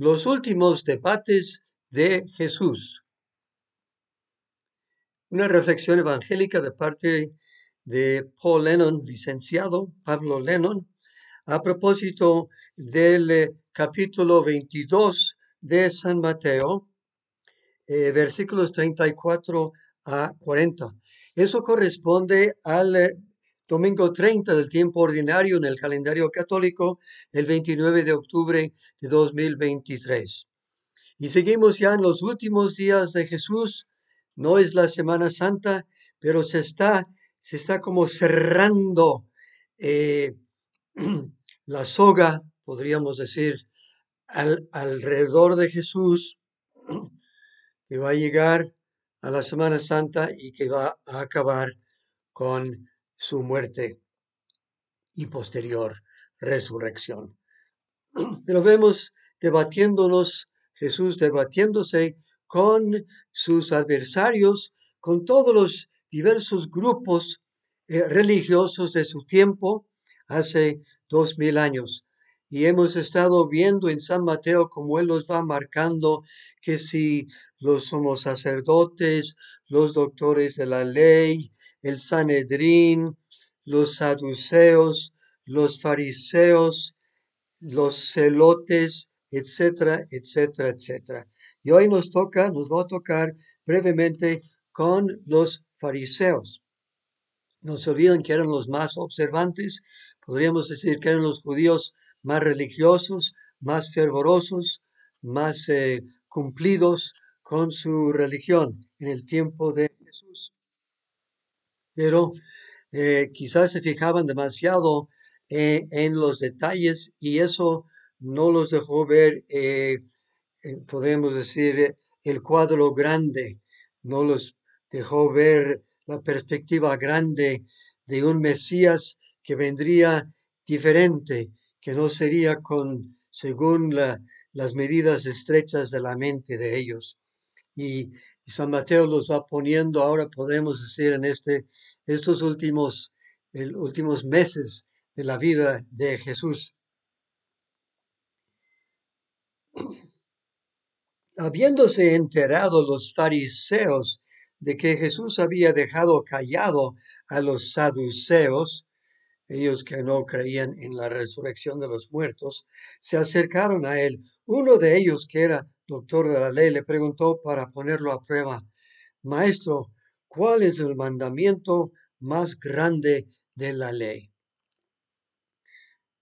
los últimos debates de Jesús. Una reflexión evangélica de parte de Paul Lennon, licenciado Pablo Lennon, a propósito del eh, capítulo 22 de San Mateo, eh, versículos 34 a 40. Eso corresponde al eh, domingo 30 del tiempo ordinario en el calendario católico, el 29 de octubre de 2023. Y seguimos ya en los últimos días de Jesús. No es la Semana Santa, pero se está, se está como cerrando eh, la soga, podríamos decir, alrededor de Jesús, que va a llegar a la Semana Santa y que va a acabar con su muerte y posterior resurrección. Pero vemos debatiéndonos, Jesús debatiéndose con sus adversarios, con todos los diversos grupos eh, religiosos de su tiempo, hace dos mil años. Y hemos estado viendo en San Mateo cómo él los va marcando que si los somos sacerdotes, los doctores de la ley, el Sanedrín, los saduceos, los fariseos, los celotes, etcétera, etcétera, etcétera. Y hoy nos toca, nos va a tocar brevemente con los fariseos. No se olviden que eran los más observantes, podríamos decir que eran los judíos más religiosos, más fervorosos, más eh, cumplidos con su religión en el tiempo de pero eh, quizás se fijaban demasiado eh, en los detalles y eso no los dejó ver, eh, podemos decir, el cuadro grande, no los dejó ver la perspectiva grande de un Mesías que vendría diferente, que no sería con, según las medidas estrechas de la mente de ellos. Y, y San Mateo los va poniendo, ahora podemos decir en este estos últimos, últimos meses de la vida de Jesús. Habiéndose enterado los fariseos de que Jesús había dejado callado a los saduceos, ellos que no creían en la resurrección de los muertos, se acercaron a él. Uno de ellos, que era doctor de la ley, le preguntó para ponerlo a prueba, Maestro, ¿cuál es el mandamiento más grande de la ley.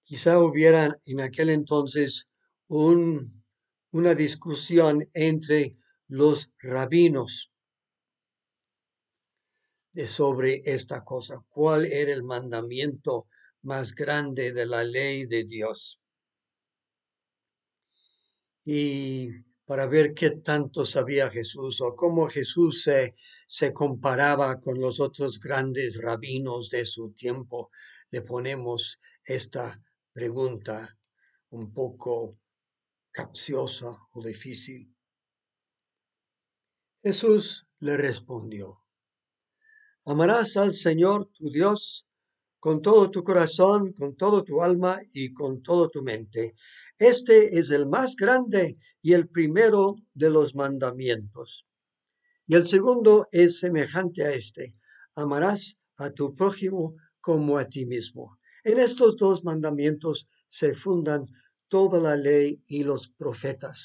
Quizá hubiera en aquel entonces una discusión entre los rabinos de sobre esta cosa, cuál era el mandamiento más grande de la ley de Dios. Y para ver qué tanto sabía Jesús o cómo Jesús se, se comparaba con los otros grandes rabinos de su tiempo. Le ponemos esta pregunta un poco capciosa o difícil. Jesús le respondió, amarás al Señor tu Dios con todo tu corazón, con todo tu alma y con todo tu mente. Este es el más grande y el primero de los mandamientos. Y el segundo es semejante a este. Amarás a tu prójimo como a ti mismo. En estos dos mandamientos se fundan toda la ley y los profetas.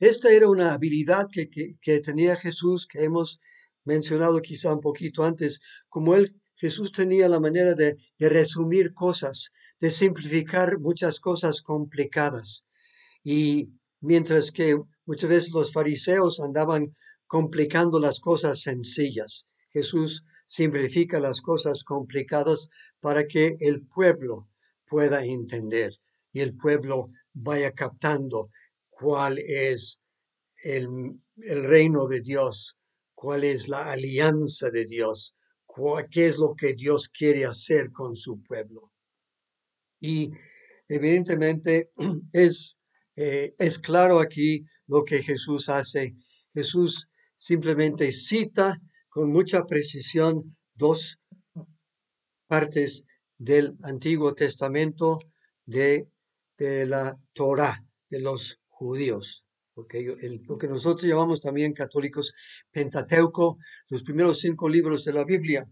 Esta era una habilidad que, que tenía Jesús que hemos mencionado quizá un poquito antes, como él Jesús tenía la manera de, resumir cosas, de simplificar muchas cosas complicadas. Y mientras que muchas veces los fariseos andaban complicando las cosas sencillas, Jesús simplifica las cosas complicadas para que el pueblo pueda entender y el pueblo vaya captando cuál es el reino de Dios, cuál es la alianza de Dios, qué es lo que Dios quiere hacer con su pueblo. Y evidentemente es, eh, es claro aquí lo que Jesús hace. Jesús simplemente cita con mucha precisión dos partes del Antiguo Testamento de, de la Torah, de los judíos porque lo que nosotros llamamos también católicos Pentateuco, los primeros cinco libros de la Biblia.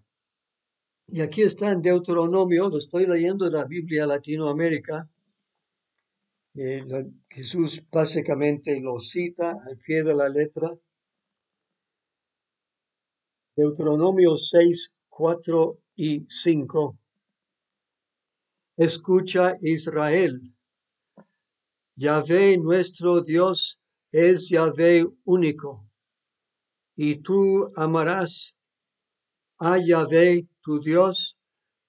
Y aquí está en Deuteronomio, lo estoy leyendo de la Biblia Latinoamérica. Eh, Jesús básicamente lo cita al pie de la letra. Deuteronomio 6, 4 y 5. Escucha Israel. Yahvé nuestro Dios es Yahvé único. Y tú amarás a Yahvé tu Dios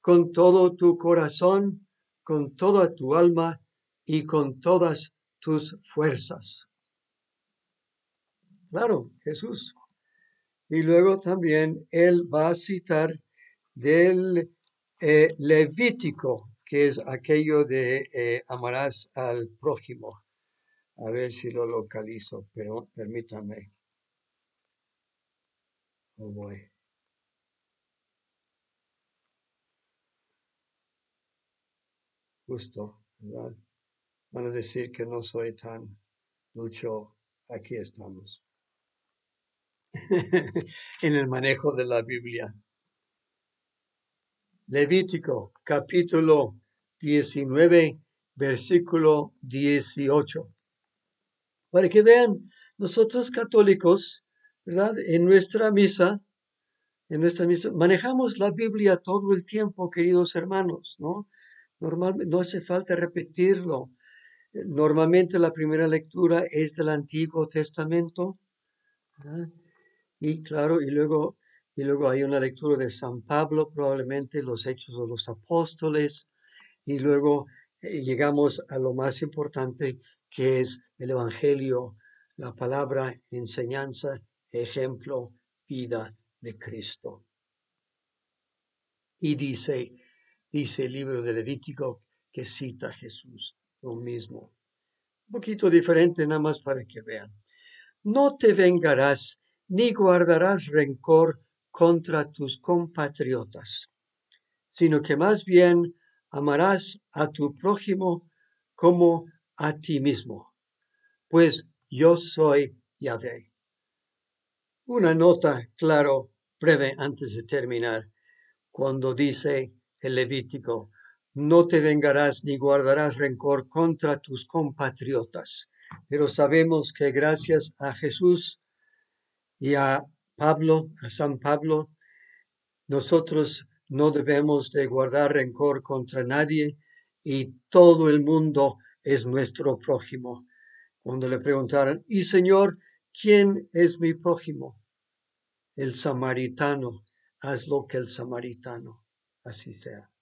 con todo tu corazón, con toda tu alma y con todas tus fuerzas. Claro, Jesús. Y luego también él va a citar del eh, Levítico, que es aquello de eh, amarás al prójimo. A ver si lo localizo, pero permítame. Oh boy. Justo, ¿verdad? Van a decir que no soy tan mucho. Aquí estamos. en el manejo de la Biblia. Levítico capítulo 19, versículo 18. Para que vean, nosotros católicos, ¿verdad? En nuestra misa, en nuestra misa, manejamos la Biblia todo el tiempo, queridos hermanos, ¿no? Normalmente no hace falta repetirlo. Normalmente la primera lectura es del Antiguo Testamento. ¿verdad? Y claro, y luego, y luego hay una lectura de San Pablo, probablemente los Hechos de los Apóstoles. Y luego eh, llegamos a lo más importante, que es el Evangelio, la palabra enseñanza, ejemplo, vida de Cristo. Y dice, dice el libro de Levítico que cita Jesús lo mismo. Un poquito diferente nada más para que vean. No te vengarás ni guardarás rencor contra tus compatriotas, sino que más bien amarás a tu prójimo como a ti mismo, pues yo soy Yahvé. Una nota, claro, breve antes de terminar, cuando dice el Levítico, no te vengarás ni guardarás rencor contra tus compatriotas. Pero sabemos que gracias a Jesús y a Pablo, a San Pablo, nosotros no debemos de guardar rencor contra nadie y todo el mundo es nuestro prójimo. Cuando le preguntaran, ¿y Señor, quién es mi prójimo? El samaritano, haz lo que el samaritano, así sea.